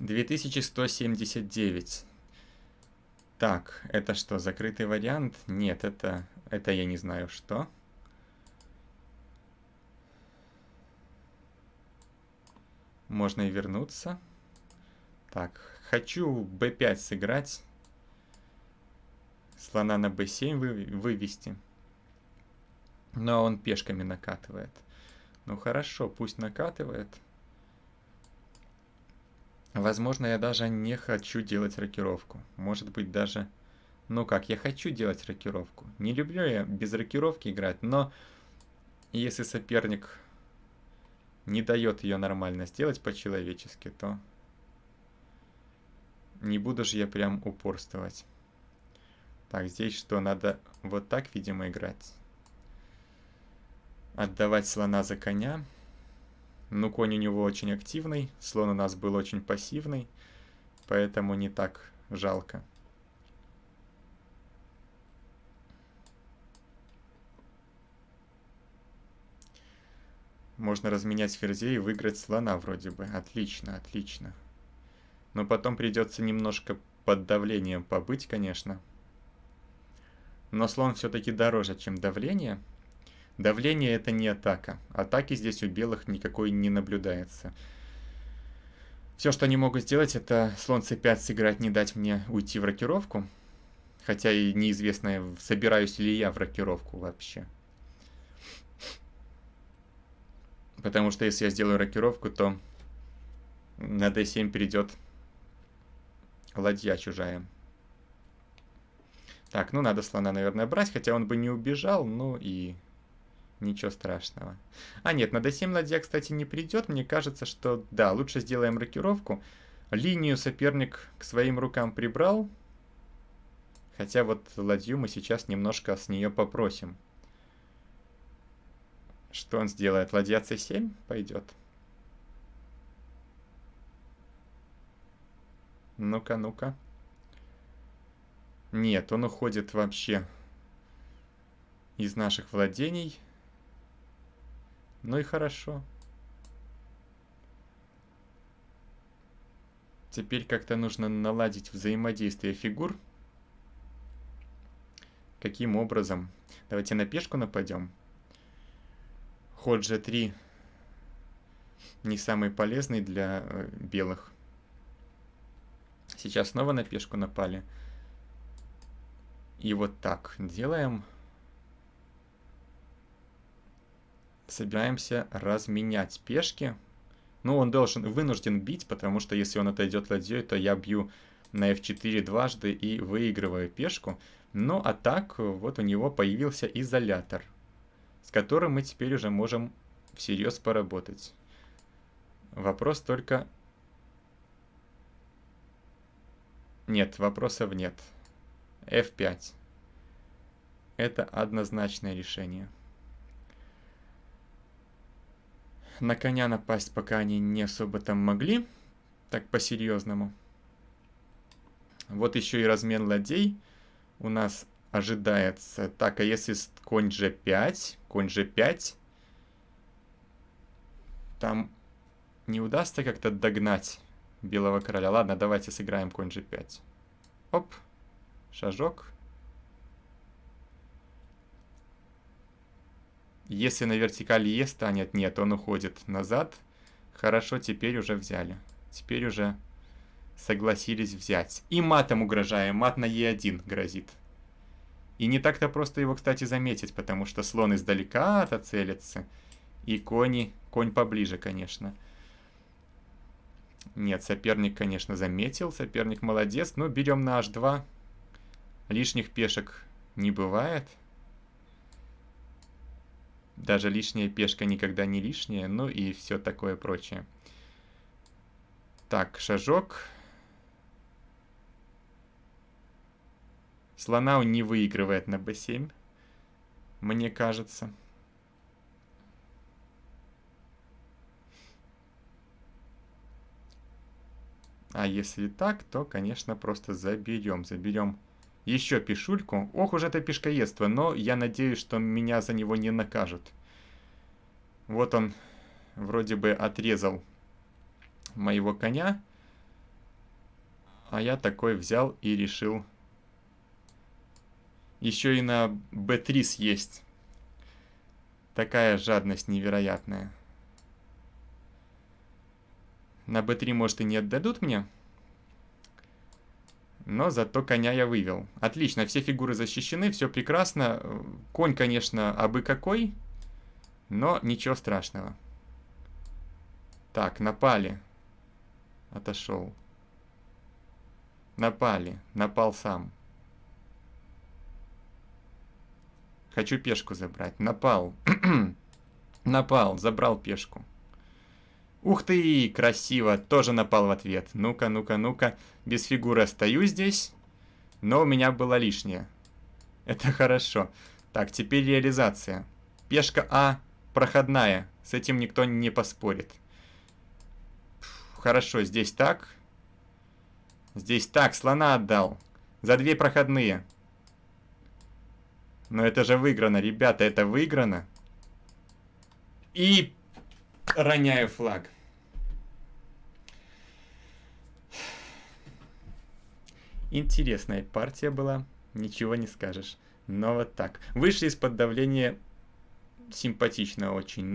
2179. Так, это что, закрытый вариант? Нет, это, это я не знаю что. Можно и вернуться. Так, хочу b5 сыграть. Слона на b7 вы, вывести. Но он пешками накатывает. Ну хорошо, пусть накатывает. Возможно, я даже не хочу делать рокировку. Может быть, даже... Ну как, я хочу делать рокировку. Не люблю я без рокировки играть, но если соперник не дает ее нормально сделать по-человечески, то не буду же я прям упорствовать. Так, здесь что, надо вот так, видимо, играть? Отдавать слона за коня. Ну, конь у него очень активный, слон у нас был очень пассивный, поэтому не так жалко. Можно разменять ферзей и выиграть слона вроде бы. Отлично, отлично. Но потом придется немножко под давлением побыть, конечно. Но слон все-таки дороже, чем давление. Давление это не атака. Атаки здесь у белых никакой не наблюдается. Все, что они могут сделать, это слон c5 сыграть, не дать мне уйти в рокировку. Хотя и неизвестно, собираюсь ли я в рокировку вообще. Потому что если я сделаю рокировку, то на d7 перейдет ладья чужая. Так, ну надо слона, наверное, брать, хотя он бы не убежал, ну и ничего страшного. А нет, на d7 ладья, кстати, не придет. Мне кажется, что да, лучше сделаем рокировку. Линию соперник к своим рукам прибрал. Хотя вот ладью мы сейчас немножко с нее попросим. Что он сделает? Ладья c7 пойдет. Ну-ка, ну-ка. Нет, он уходит вообще из наших владений. Ну и хорошо. Теперь как-то нужно наладить взаимодействие фигур. Каким образом? Давайте на пешку нападем. Ход g3 не самый полезный для э, белых. Сейчас снова на пешку напали. И вот так делаем. собираемся разменять пешки. Ну, он должен, вынужден бить, потому что если он отойдет ладьей, то я бью на f4 дважды и выигрываю пешку. Ну, а так, вот у него появился изолятор, с которым мы теперь уже можем всерьез поработать. Вопрос только... Нет, вопросов нет. f5. Это однозначное решение. На коня напасть пока они не особо там могли. Так по-серьезному. Вот еще и размен ладей. У нас ожидается. Так, а если конь g5? Конь g5. Там не удастся как-то догнать белого короля. Ладно, давайте сыграем конь g5. Оп. Шажок. Если на вертикали Е станет, нет, он уходит назад. Хорошо, теперь уже взяли. Теперь уже согласились взять. И матом угрожаем, мат на Е1 грозит. И не так-то просто его, кстати, заметить, потому что слон издалека-то целится. И кони, конь поближе, конечно. Нет, соперник, конечно, заметил, соперник молодец, но ну, берем на h2. Лишних пешек не бывает даже лишняя пешка никогда не лишняя, ну и все такое прочее. Так, шажок. Слона Слонау не выигрывает на b7, мне кажется. А если так, то, конечно, просто заберем. Заберем еще пишульку. Ох уж это пешкоедство, но я надеюсь, что меня за него не накажут. Вот он вроде бы отрезал моего коня. А я такой взял и решил еще и на b3 съесть. Такая жадность невероятная. На b3, может, и не отдадут мне? Но зато коня я вывел. Отлично, все фигуры защищены, все прекрасно. Конь, конечно, абы какой, но ничего страшного. Так, напали. Отошел. Напали. Напал сам. Хочу пешку забрать. Напал. Напал, забрал пешку. Ух ты, красиво, тоже напал в ответ. Ну-ка, ну-ка, ну-ка. Без фигуры стою здесь, но у меня было лишнее. Это хорошо. Так, теперь реализация. Пешка А проходная, с этим никто не поспорит. Хорошо, здесь так. Здесь так, слона отдал. За две проходные. Но это же выиграно, ребята, это выиграно. И роняю флаг. Интересная партия была, ничего не скажешь. Но вот так. Вышли из-под давления симпатично очень.